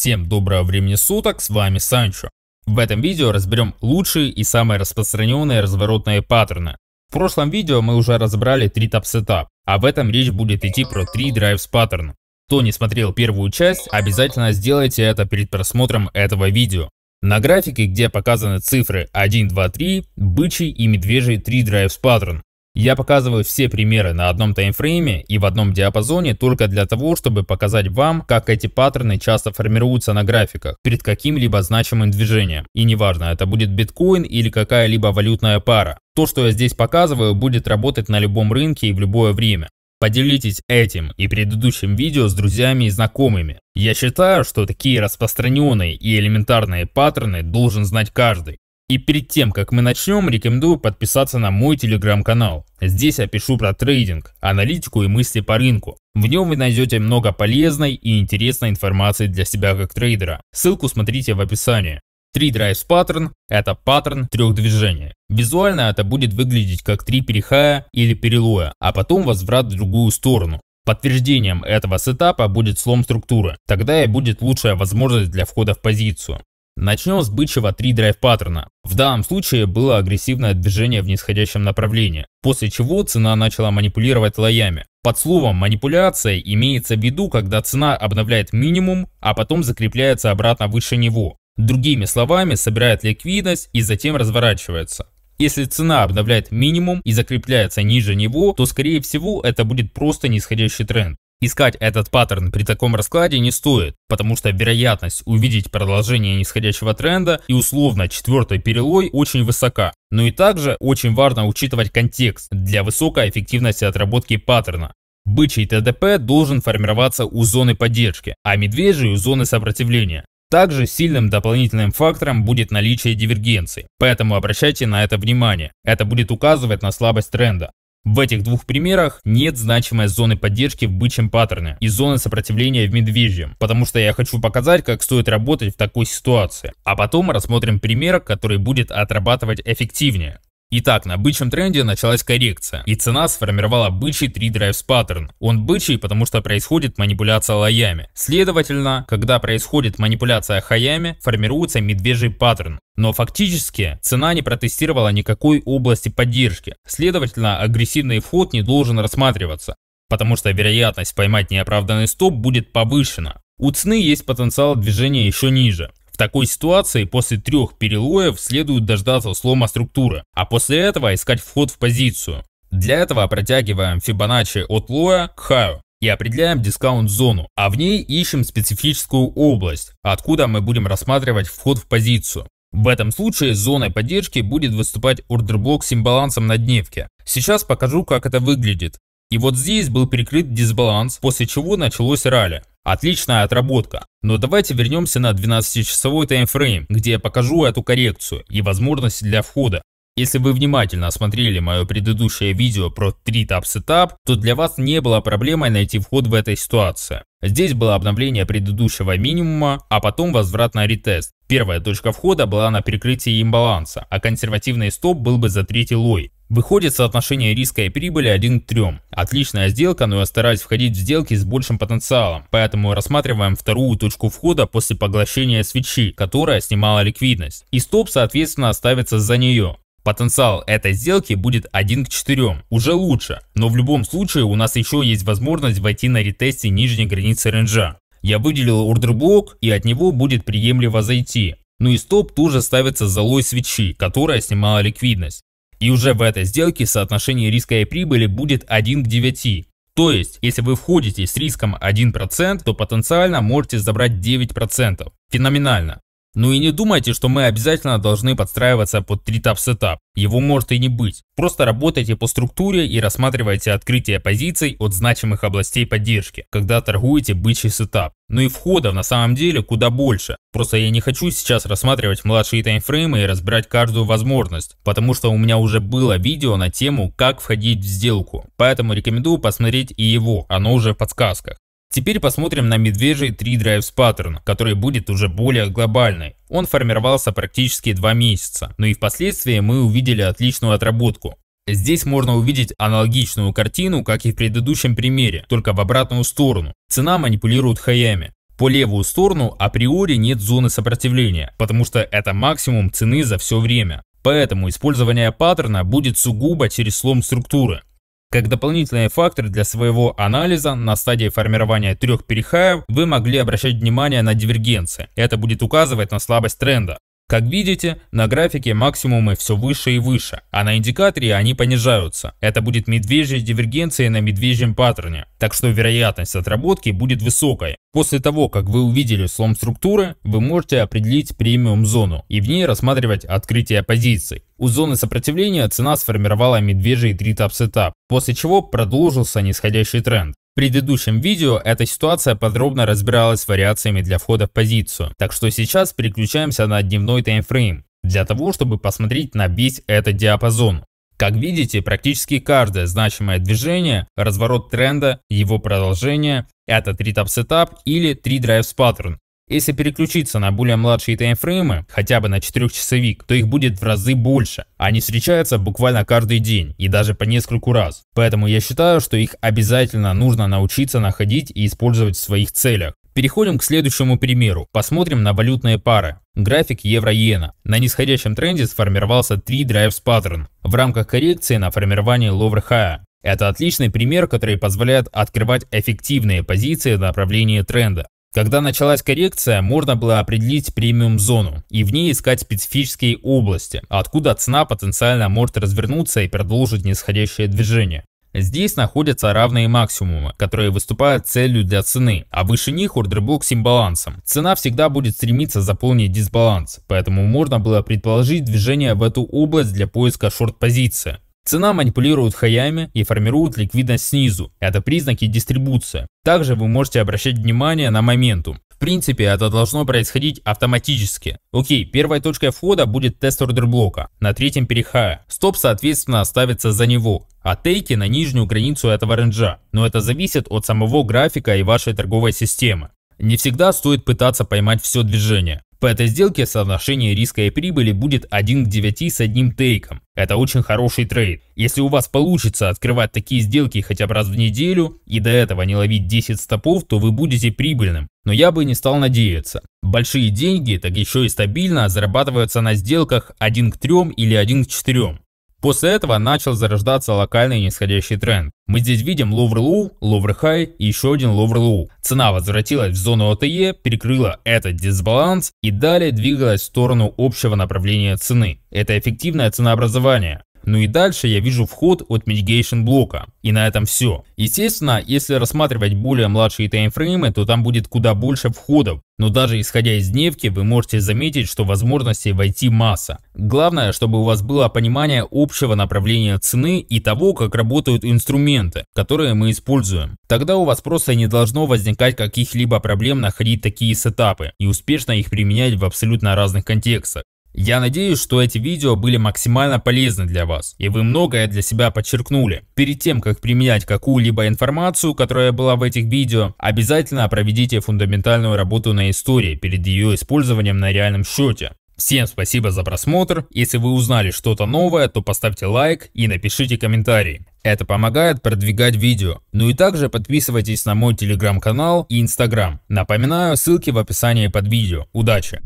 Всем доброго времени суток, с вами Санчо. В этом видео разберем лучшие и самые распространенные разворотные паттерны. В прошлом видео мы уже разобрали три топ сетап, а в этом речь будет идти про три драйвс паттерна. Кто не смотрел первую часть, обязательно сделайте это перед просмотром этого видео. На графике, где показаны цифры 1, 2, 3, бычий и медвежий 3 драйвс паттерн. Я показываю все примеры на одном таймфрейме и в одном диапазоне только для того, чтобы показать вам, как эти паттерны часто формируются на графиках перед каким-либо значимым движением. И неважно, это будет биткоин или какая-либо валютная пара. То, что я здесь показываю, будет работать на любом рынке и в любое время. Поделитесь этим и предыдущим видео с друзьями и знакомыми. Я считаю, что такие распространенные и элементарные паттерны должен знать каждый. И перед тем, как мы начнем, рекомендую подписаться на мой телеграм-канал. Здесь я пишу про трейдинг, аналитику и мысли по рынку. В нем вы найдете много полезной и интересной информации для себя как трейдера. Ссылку смотрите в описании. 3 Drives Pattern – это паттерн трех движений. Визуально это будет выглядеть как три перехая или перелоя, а потом возврат в другую сторону. Подтверждением этого сетапа будет слом структуры, тогда и будет лучшая возможность для входа в позицию. Начнем с бычьего 3 драйв паттерна. В данном случае было агрессивное движение в нисходящем направлении, после чего цена начала манипулировать лоями. Под словом «манипуляция» имеется в виду, когда цена обновляет минимум, а потом закрепляется обратно выше него. Другими словами, собирает ликвидность и затем разворачивается. Если цена обновляет минимум и закрепляется ниже него, то скорее всего это будет просто нисходящий тренд. Искать этот паттерн при таком раскладе не стоит, потому что вероятность увидеть продолжение нисходящего тренда и условно четвертой перелой очень высока. Но и также очень важно учитывать контекст для высокой эффективности отработки паттерна. Бычий ТДП должен формироваться у зоны поддержки, а медвежий у зоны сопротивления. Также сильным дополнительным фактором будет наличие дивергенции, поэтому обращайте на это внимание. Это будет указывать на слабость тренда. В этих двух примерах нет значимой зоны поддержки в бычьем паттерне и зоны сопротивления в медвежьем, потому что я хочу показать, как стоит работать в такой ситуации. А потом рассмотрим пример, который будет отрабатывать эффективнее. Итак, на бычьем тренде началась коррекция, и цена сформировала бычий 3 драйвс паттерн. Он бычий, потому что происходит манипуляция лоями. Следовательно, когда происходит манипуляция хаями, формируется медвежий паттерн. Но фактически цена не протестировала никакой области поддержки. Следовательно, агрессивный вход не должен рассматриваться, потому что вероятность поймать неоправданный стоп будет повышена. У цены есть потенциал движения еще ниже такой ситуации после трех перелоев следует дождаться слома структуры, а после этого искать вход в позицию. Для этого протягиваем Fibonacci от лоя к хаю и определяем дискаунт-зону, а в ней ищем специфическую область, откуда мы будем рассматривать вход в позицию. В этом случае зоной поддержки будет выступать ордерблок с имбалансом на дневке. Сейчас покажу, как это выглядит. И вот здесь был прикрыт дисбаланс, после чего началось ралли. Отличная отработка. Но давайте вернемся на 12-часовой таймфрейм, где я покажу эту коррекцию и возможность для входа. Если вы внимательно осмотрели мое предыдущее видео про 3 Tap Setup, то для вас не было проблемой найти вход в этой ситуации. Здесь было обновление предыдущего минимума, а потом возврат на ретест. Первая точка входа была на перекрытии имбаланса, а консервативный стоп был бы за третий лой. Выходит соотношение риска и прибыли 1 к 3. Отличная сделка, но я стараюсь входить в сделки с большим потенциалом, поэтому рассматриваем вторую точку входа после поглощения свечи, которая снимала ликвидность. И стоп соответственно оставится за нее. Потенциал этой сделки будет 1 к 4, уже лучше, но в любом случае у нас еще есть возможность войти на ретесте нижней границы ренджа. Я выделил ордерблок, и от него будет приемлемо зайти. Ну и стоп тоже же ставится залой свечи, которая снимала ликвидность. И уже в этой сделке соотношение риска и прибыли будет 1 к 9. То есть, если вы входите с риском 1%, то потенциально можете забрать 9%. Феноменально. Ну и не думайте, что мы обязательно должны подстраиваться под 3-тап сетап. Его может и не быть. Просто работайте по структуре и рассматривайте открытие позиций от значимых областей поддержки, когда торгуете бычий сетап. Ну и входов на самом деле куда больше. Просто я не хочу сейчас рассматривать младшие таймфреймы и разбирать каждую возможность, потому что у меня уже было видео на тему, как входить в сделку. Поэтому рекомендую посмотреть и его, оно уже в подсказках. Теперь посмотрим на медвежий 3 Drives Pattern, который будет уже более глобальный. Он формировался практически 2 месяца, но и впоследствии мы увидели отличную отработку. Здесь можно увидеть аналогичную картину, как и в предыдущем примере, только в обратную сторону. Цена манипулирует хаями. По левую сторону априори нет зоны сопротивления, потому что это максимум цены за все время. Поэтому использование паттерна будет сугубо через слом структуры. Как дополнительные факторы для своего анализа на стадии формирования трех перехаев вы могли обращать внимание на дивергенции. Это будет указывать на слабость тренда. Как видите, на графике максимумы все выше и выше, а на индикаторе они понижаются. Это будет медвежья дивергенция на медвежьем паттерне, так что вероятность отработки будет высокой. После того, как вы увидели слом структуры, вы можете определить премиум зону и в ней рассматривать открытие позиций. У зоны сопротивления цена сформировала медвежий 3 тап сетап, после чего продолжился нисходящий тренд. В предыдущем видео эта ситуация подробно разбиралась с вариациями для входа в позицию, так что сейчас переключаемся на дневной таймфрейм, для того чтобы посмотреть на весь этот диапазон. Как видите, практически каждое значимое движение, разворот тренда, его продолжение – это 3 тап сетап или 3 драйвс паттерн, если переключиться на более младшие таймфреймы, хотя бы на 4-часовик, то их будет в разы больше. Они встречаются буквально каждый день и даже по нескольку раз. Поэтому я считаю, что их обязательно нужно научиться находить и использовать в своих целях. Переходим к следующему примеру. Посмотрим на валютные пары. График евро-иена. На нисходящем тренде сформировался 3 драйвс паттерн в рамках коррекции на формирование ловр хая. Это отличный пример, который позволяет открывать эффективные позиции в направлении тренда. Когда началась коррекция, можно было определить премиум-зону и в ней искать специфические области, откуда цена потенциально может развернуться и продолжить нисходящее движение. Здесь находятся равные максимумы, которые выступают целью для цены, а выше них ордерблок с имбалансом. Цена всегда будет стремиться заполнить дисбаланс, поэтому можно было предположить движение в эту область для поиска шорт-позиции. Цена манипулирует хаями и формирует ликвидность снизу. Это признаки дистрибуции. Также вы можете обращать внимание на моменту. В принципе, это должно происходить автоматически. Окей, первой точкой входа будет тест ордер блока, на третьем перехая. Стоп, соответственно, ставится за него, а тейки на нижнюю границу этого ренджа, но это зависит от самого графика и вашей торговой системы. Не всегда стоит пытаться поймать все движение. По этой сделке соотношение риска и прибыли будет 1 к 9 с одним тейком. Это очень хороший трейд. Если у вас получится открывать такие сделки хотя бы раз в неделю и до этого не ловить 10 стопов, то вы будете прибыльным. Но я бы не стал надеяться. Большие деньги так еще и стабильно зарабатываются на сделках 1 к 3 или 1 к 4. После этого начал зарождаться локальный нисходящий тренд. Мы здесь видим Ловр-Лу, Ловр-Хай и еще один Ловр-Лу. Цена возвратилась в зону ОТЕ, перекрыла этот дисбаланс и далее двигалась в сторону общего направления цены. Это эффективное ценообразование. Ну и дальше я вижу вход от mitigation блока. И на этом все. Естественно, если рассматривать более младшие таймфреймы, то там будет куда больше входов. Но даже исходя из дневки, вы можете заметить, что возможностей войти масса. Главное, чтобы у вас было понимание общего направления цены и того, как работают инструменты, которые мы используем. Тогда у вас просто не должно возникать каких-либо проблем находить такие сетапы и успешно их применять в абсолютно разных контекстах. Я надеюсь, что эти видео были максимально полезны для вас, и вы многое для себя подчеркнули. Перед тем, как применять какую-либо информацию, которая была в этих видео, обязательно проведите фундаментальную работу на истории перед ее использованием на реальном счете. Всем спасибо за просмотр, если вы узнали что-то новое, то поставьте лайк и напишите комментарий. Это помогает продвигать видео. Ну и также подписывайтесь на мой телеграм-канал и инстаграм. Напоминаю, ссылки в описании под видео. Удачи!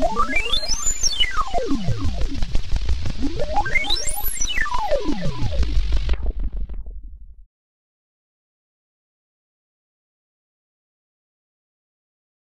Thank you